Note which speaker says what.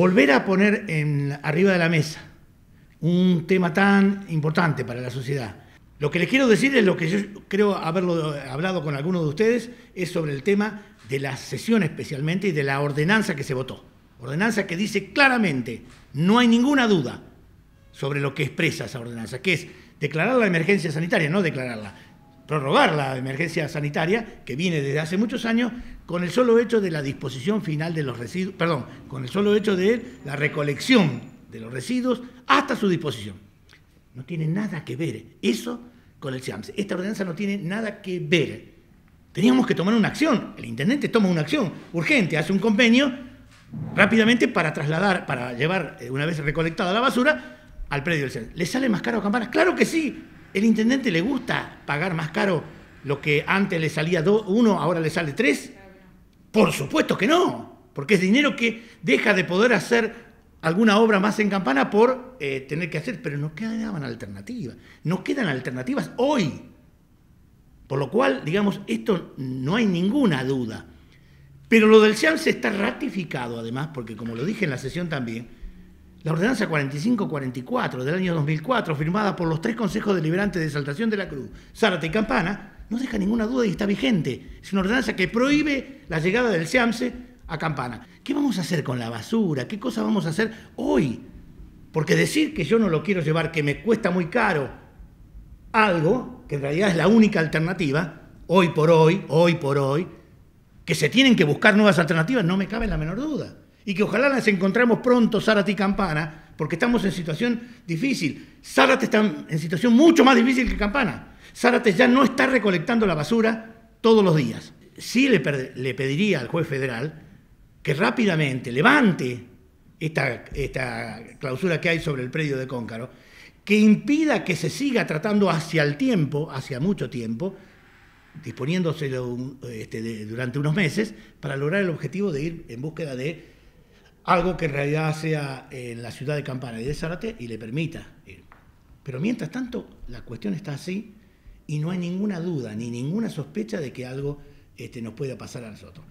Speaker 1: volver a poner en, arriba de la mesa un tema tan importante para la sociedad. Lo que les quiero decir es lo que yo creo haberlo hablado con algunos de ustedes, es sobre el tema de la sesión especialmente y de la ordenanza que se votó. Ordenanza que dice claramente, no hay ninguna duda sobre lo que expresa esa ordenanza, que es declarar la emergencia sanitaria, no declararla, prorrogar la emergencia sanitaria que viene desde hace muchos años con el solo hecho de la disposición final de los residuos, perdón, con el solo hecho de la recolección de los residuos hasta su disposición. No tiene nada que ver eso con el SIAMS. Esta ordenanza no tiene nada que ver. Teníamos que tomar una acción. El intendente toma una acción urgente, hace un convenio rápidamente para trasladar, para llevar, eh, una vez recolectada la basura, al predio del SIAMS. ¿Le sale más caro a Campanas? Claro que sí. El intendente le gusta pagar más caro lo que antes le salía uno, ahora le sale tres. Por supuesto que no, porque es dinero que deja de poder hacer alguna obra más en Campana por eh, tener que hacer, pero no quedaban alternativas, no quedan alternativas hoy. Por lo cual, digamos, esto no hay ninguna duda. Pero lo del se está ratificado, además, porque como lo dije en la sesión también, la ordenanza 4544 del año 2004, firmada por los tres consejos deliberantes de saltación de la Cruz, Sárate y Campana, no deja ninguna duda y está vigente. Es una ordenanza que prohíbe la llegada del SEAMSE a Campana. ¿Qué vamos a hacer con la basura? ¿Qué cosa vamos a hacer hoy? Porque decir que yo no lo quiero llevar, que me cuesta muy caro algo, que en realidad es la única alternativa, hoy por hoy, hoy por hoy, que se tienen que buscar nuevas alternativas, no me cabe la menor duda y que ojalá las encontremos pronto, Zárate y Campana, porque estamos en situación difícil. Zárate está en situación mucho más difícil que Campana. Zárate ya no está recolectando la basura todos los días. Sí le, le pediría al juez federal que rápidamente levante esta, esta, clausura que hay sobre el predio de Cóncaro, que impida que se siga tratando hacia el tiempo, hacia mucho tiempo, disponiéndose este, durante unos meses, para lograr el objetivo de ir en búsqueda de algo que en realidad sea eh, en la ciudad de Campana y de Zárate y le permita ir. Pero mientras tanto, la cuestión está así y no hay ninguna duda ni ninguna sospecha de que algo este, nos pueda pasar a nosotros.